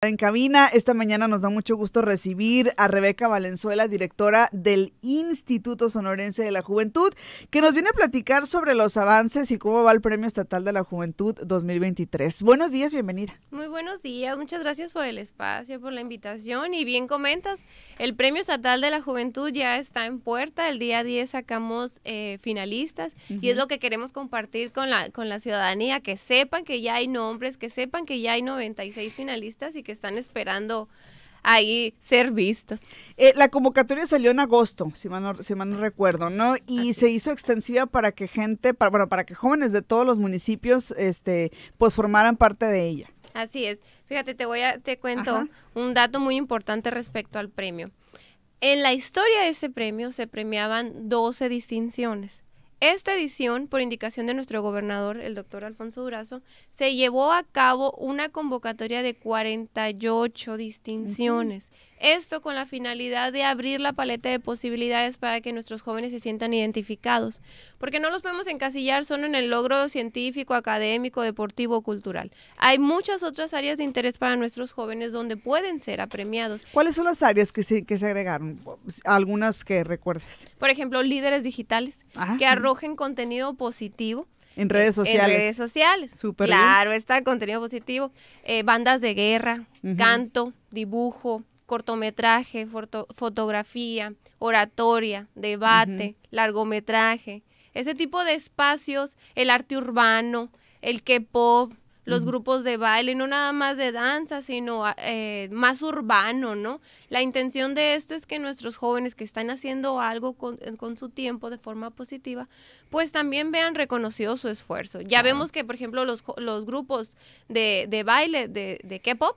En cabina, esta mañana nos da mucho gusto recibir a Rebeca Valenzuela, directora del Instituto Sonorense de la Juventud, que nos viene a platicar sobre los avances y cómo va el Premio Estatal de la Juventud 2023. Buenos días, bienvenida. Muy buenos días, muchas gracias por el espacio, por la invitación y bien comentas, el Premio Estatal de la Juventud ya está en puerta, el día 10 sacamos eh, finalistas y es lo que queremos compartir con la, con la ciudadanía, que sepan que ya hay nombres, que sepan que ya hay 96 finalistas y que que están esperando ahí ser vistas. Eh, la convocatoria salió en agosto, si mal no, si no recuerdo, ¿no? Y se hizo extensiva para que gente, para, bueno, para que jóvenes de todos los municipios, este, pues formaran parte de ella. Así es. Fíjate, te voy a, te cuento un dato muy importante respecto al premio. En la historia de ese premio se premiaban 12 distinciones. Esta edición, por indicación de nuestro gobernador, el doctor Alfonso Durazo, se llevó a cabo una convocatoria de 48 distinciones. Esto con la finalidad de abrir la paleta de posibilidades para que nuestros jóvenes se sientan identificados, porque no los podemos encasillar solo en el logro científico, académico, deportivo cultural. Hay muchas otras áreas de interés para nuestros jóvenes donde pueden ser apremiados. ¿Cuáles son las áreas que se, que agregaron? Algunas que recuerdes. Por ejemplo, líderes digitales ah. que arrojen contenido positivo. En redes sociales. En redes sociales. Súper claro, está contenido positivo. Eh, bandas de guerra, canto, dibujo, cortometraje, fotografía, oratoria, debate, largometraje. Ese tipo de espacios, el arte urbano, el K-pop, los grupos de baile, no nada más de danza, sino ah, eh, más urbano, ¿no? La intención de esto es que nuestros jóvenes que están haciendo algo con, su tiempo de forma positiva, pues también vean reconocido su esfuerzo. Ya vemos que, por ejemplo, los, los grupos de, baile de, de K-pop,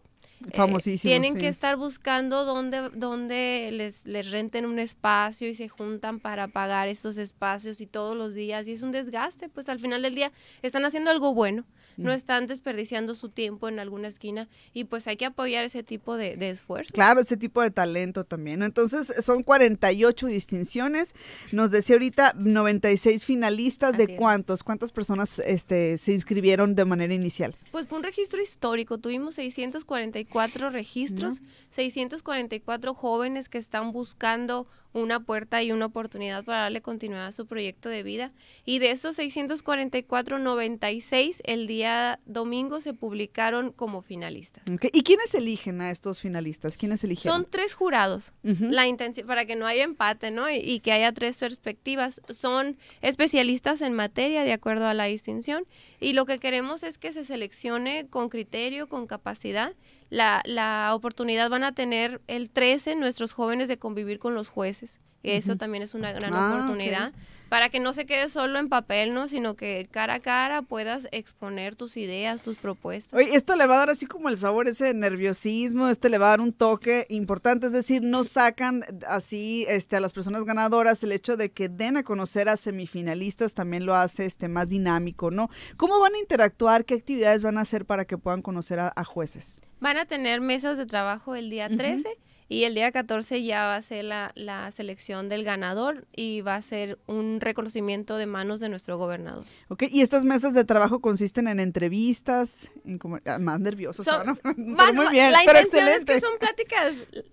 eh, tienen que estar buscando dónde, dónde les, les renten un espacio y se juntan para pagar estos espacios y todos los días. Y es un desgaste, pues al final del día están haciendo algo bueno no están desperdiciando su tiempo en alguna esquina y pues hay que apoyar ese tipo de, esfuerzo. Claro, ese tipo de talento también. Entonces son 48 distinciones, nos decía ahorita 96 finalistas de cuántos, cuántas personas este, se inscribieron de manera inicial. Pues fue un registro histórico, tuvimos 644 registros, 644 jóvenes que están buscando una puerta y una oportunidad para darle continuidad a su proyecto de vida. Y de estos 96 el día domingo se publicaron como finalistas. ¿Y quiénes eligen a estos finalistas? ¿Quiénes eligen? Son tres jurados, la para que no haya empate, y, que haya tres perspectivas. Son especialistas en materia, de acuerdo a la distinción, y lo que queremos es que se seleccione con criterio, con capacidad. La, la oportunidad van a tener el 13 nuestros jóvenes de convivir con los jueces. Eso también es una gran ah, oportunidad para que no se quede solo en papel, ¿no? Sino que cara a cara puedas exponer tus ideas, tus propuestas. Oye, esto le va a dar así como el sabor ese nerviosismo, este le va a dar un toque importante, es decir, no sacan así este, a las personas ganadoras el hecho de que den a conocer a semifinalistas también lo hace este, más dinámico, ¿no? ¿Cómo van a interactuar? ¿Qué actividades van a hacer para que puedan conocer a, jueces? Van a tener mesas de trabajo el día 13. Y el día 14 ya va a ser la, selección del ganador y va a ser un reconocimiento de manos de nuestro gobernador. Ok, y estas mesas de trabajo consisten en entrevistas, en como, ah, más nerviosos ah, muy bien, la pero excelente. Es que son pláticas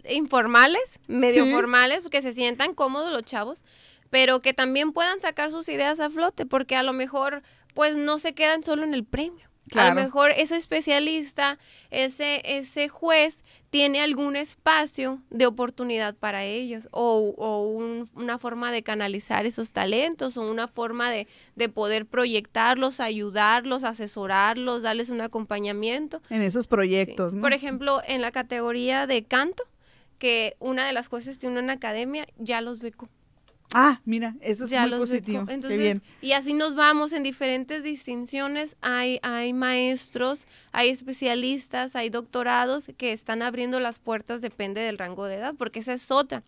informales, medio formales, que se sientan cómodos los chavos, pero que también puedan sacar sus ideas a flote, porque a lo mejor pues no se quedan solo en el premio. A lo mejor ese especialista, ese, ese juez tiene algún espacio de oportunidad para ellos o, o una forma de canalizar esos talentos o una forma de, poder proyectarlos, ayudarlos, asesorarlos, darles un acompañamiento. En esos proyectos, Por ejemplo, en la categoría de canto, que una de las jueces tiene una academia, ya los becó. Ah, mira, eso es muy positivo. Qué bien. Y así nos vamos en diferentes distinciones. Hay, hay maestros, hay especialistas, hay doctorados que están abriendo las puertas, depende del rango de edad, porque esa es otra.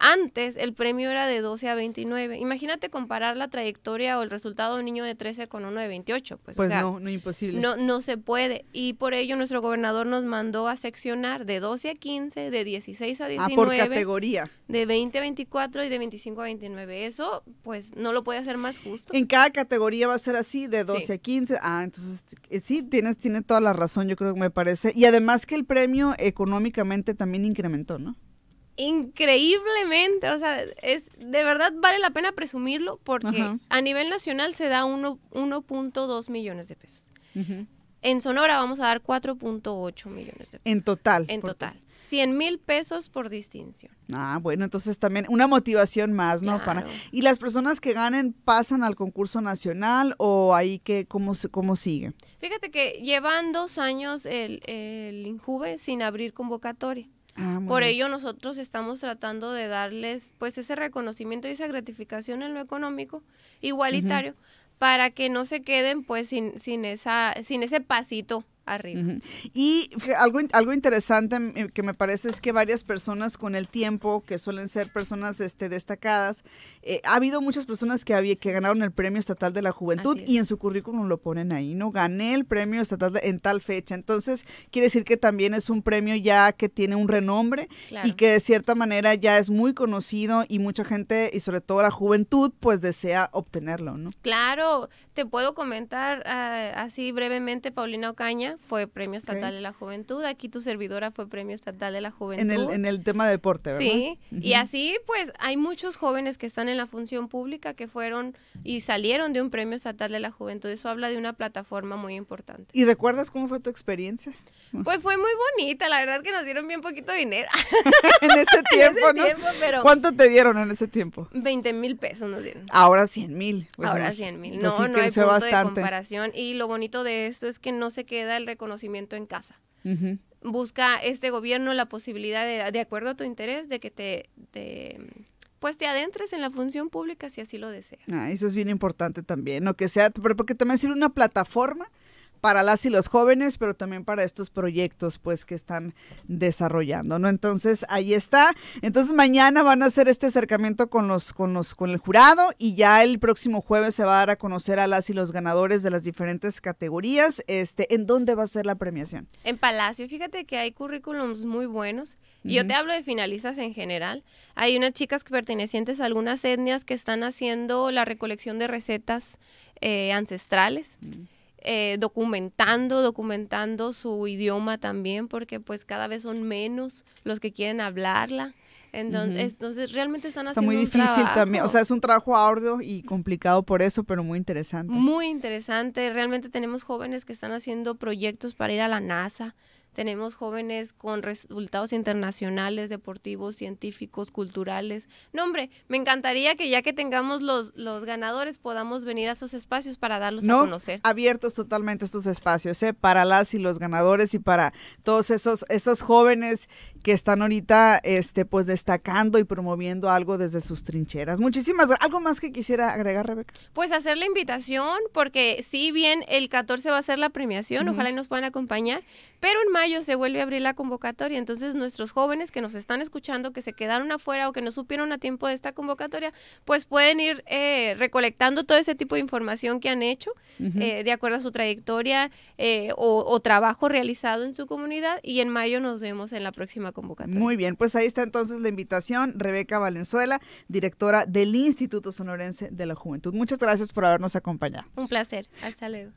Antes el premio era de 12 a 29. Imagínate comparar la trayectoria o el resultado de un niño de 13 con uno de 28. Pues, no, pues no, no imposible. No, no se puede. Y por ello nuestro gobernador nos mandó a seccionar de 12 a 15, de 16 a 19. Ah, por categoría. De 20 a 24 y de 25 a 29. Eso, pues, no lo puede hacer más justo. En cada categoría va a ser así, de 12 a 15. Ah, entonces, eh, sí, tienes, tiene toda la razón, yo creo que me parece. Y además que el premio económicamente también incrementó, ¿no? increíblemente, o sea, es de verdad vale la pena presumirlo porque a nivel nacional se da 1.2 millones de pesos. En Sonora vamos a dar 4.8 millones de pesos. En total. En total. 100 mil pesos por distinción. Ah, bueno, entonces también una motivación más, ¿no? Para, ¿Y las personas que ganen pasan al concurso nacional o ahí que, cómo, cómo sigue? Fíjate que llevan dos años el, el INJUVE sin abrir convocatoria. Ah, por ello nosotros estamos tratando de darles pues ese reconocimiento y esa gratificación en lo económico, igualitario, para que no se queden pues sin, sin, esa, sin ese pasito arriba. Y algo, algo interesante mm, eh, que me parece es que varias personas con el tiempo, que suelen ser personas este, destacadas, eh, ha habido muchas personas que, había, que ganaron el Premio Estatal de la Juventud y en su currículum lo ponen ahí, ¿no? Gané el Premio Estatal en tal fecha. Entonces, quiere decir que también es un premio ya que tiene un renombre y que de cierta manera ya es muy conocido y mucha gente, y sobre todo la juventud, pues desea obtenerlo, ¿no? Claro, te puedo comentar ah, así brevemente, Paulina Ocaña, fue Premio Estatal de la Juventud. Aquí tu servidora fue Premio Estatal de la Juventud. En el, tema de deporte, ¿verdad? Sí. Y así, pues, hay muchos jóvenes que están en la función pública que fueron y salieron de un Premio Estatal de la Juventud. Eso habla de una plataforma muy importante. ¿Y recuerdas cómo fue tu experiencia? Pues fue muy bonita. La verdad es que nos dieron bien poquito dinero. en ese tiempo, ¿Cuánto te dieron en ese tiempo? 20 mil pesos nos dieron. Ahora 100 mil. Pues Ahora 100 mil. Pues no, no, hay comparación. Y lo bonito de esto es que no se queda reconocimiento en casa. Busca este gobierno la posibilidad, de, de acuerdo a tu interés, de que te, te pues te adentres en la función pública si así lo deseas. Ah, eso es bien importante también, ¿no? Que sea, porque también sirve una plataforma para las y los jóvenes, pero también para estos proyectos pues que están desarrollando, ¿no? Entonces, ahí está. Entonces, mañana van a hacer este acercamiento con los con los con el jurado y ya el próximo jueves se va a dar a conocer a las y los ganadores de las diferentes categorías, este, ¿en dónde va a ser la premiación? En Palacio. Fíjate que hay currículums muy buenos. Yo te hablo de finalistas en general. Hay unas chicas que pertenecientes a algunas etnias que están haciendo la recolección de recetas eh, ancestrales. Eh, documentando, documentando su idioma también, porque pues cada vez son menos los que quieren hablarla. Entonces, entonces realmente están haciendo Está muy difícil también, o sea, es un trabajo arduo y complicado por eso, pero muy interesante. Muy interesante, realmente tenemos jóvenes que están haciendo proyectos para ir a la NASA, tenemos jóvenes con resultados internacionales, deportivos, científicos, culturales. No, hombre, me encantaría que ya que tengamos los, los ganadores podamos venir a esos espacios para darlos a conocer. Abiertos totalmente estos espacios, ¿eh? para las y los ganadores y para todos esos, esos jóvenes que están ahorita este pues destacando y promoviendo algo desde sus trincheras. Muchísimas algo más que quisiera agregar, Rebeca. Pues hacer la invitación porque si bien el 14 va a ser la premiación, ojalá y nos puedan acompañar, pero en mayo se vuelve a abrir la convocatoria, entonces nuestros jóvenes que nos están escuchando que se quedaron afuera o que no supieron a tiempo de esta convocatoria, pues pueden ir eh, recolectando todo ese tipo de información que han hecho eh, de acuerdo a su trayectoria eh, o, o trabajo realizado en su comunidad y en mayo nos vemos en la próxima convocatoria. Muy bien, pues ahí está entonces la invitación. Rebeca Valenzuela, directora del Instituto Sonorense de la Juventud. Muchas gracias por habernos acompañado. Un placer. Hasta luego.